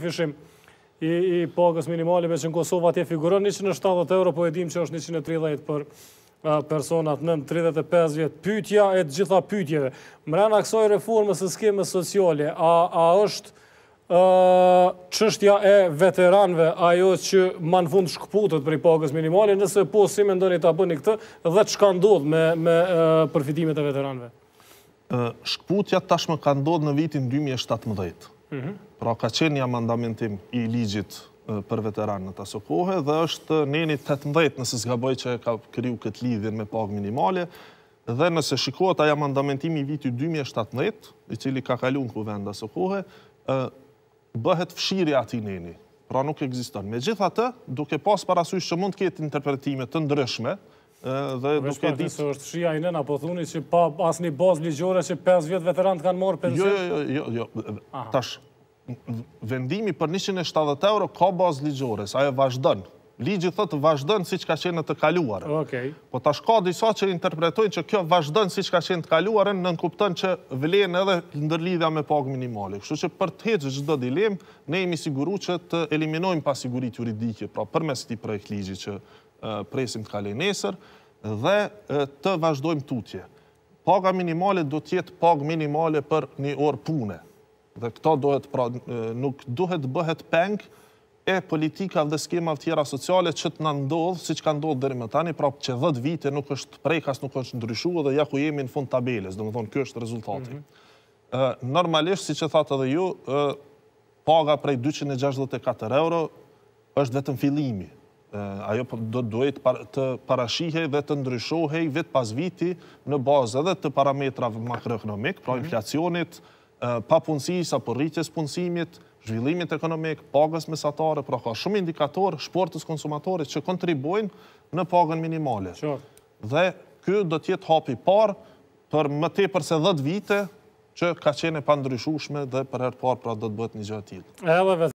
fishim i pagës minimale me që në Kosovë atje figurën 170 euro, po edhim që është 130 për personat në 35 vjetë. Pytja e gjitha pytjeve. Mrena kësoj reformës e skeme sociale, a është qështja e veteranve, ajo që manë fund shkëputët për i pagës minimali, nëse po si me ndoni të këtë, dhe që ka ndodhë me përfitimet e veteranve? Shkëputja tashme ka ndodhë në vitin 2017. Në vitin 2017, Mhm. Pra ka qenë një amandamentim i ligjit për veteranët aso kohë dhe është neni 18 nëse zgaboj që ka kryu këtë lidhjen me pagë minimale dhe nëse shikohet aja amandamentimi i viti 2017, i cili ka kalu në vend aso kohë, bëhet fshiri ati neni, pra nuk egziston. Me gjitha të, duke pas parasysh që mund të ketë interpretimet të ndryshme, dhe duke ditë... se është shia i nëna, po thuni që pa asë një bazë ligjore që 5 vjetë veteran të kanë morë pensjë? Jo, jo, jo, jo, jo tash, vendimi për 170 euro ka bazë ligjore, sa e vazhdojnë. Ligjë thëtë vazhdojnë si që ka qenë të kaluarën. Okej. Po tash ka disa që interpretojnë që kjo vazhdojnë si që ka qenë të kaluarën, nënkuptën që vlenë edhe ndërlidhja me pagë minimali. Kështu që për të heqë gjithë dhe dilemë, ne imi siguru që të eliminojmë pasigurit juridikje, pra për mes projekt ligjë që presim të kalej nesër, dhe të vazhdojmë tutje. Paga minimale do tjetë pag minimale për një orë pune. Dhe këta dohet, pra, nuk duhet bëhet peng e politikav dhe skemav tjera sociale që të nëndodhë, si që ka ndodhë dhe rime tani, pra që dhët vite nuk është prejkas, nuk është ndryshua dhe ja ku jemi në fund tabeles, dhe më thonë, kjo është rezultati. Mhm. Normalisht, si që thate edhe ju, paga prej 264 euro është vetëm filimi, ajo po do duhet të parashihe dhe të ndryshohe i vetë pas viti në bazë edhe të parametra makroekonomik, pra mhm. inflacionit, pa punësis, apo rritjes punësimit, zhvillimit ekonomik, pagës mesatare, pra ka shumë indikator shportës konsumatorit që kontribojnë në pagën minimale. Dhe kjo do tjetë hapi parë për më te përse dhët vite që ka qene pa ndryshushme dhe për herë parë pra do të bëtë një gjatë tjetë.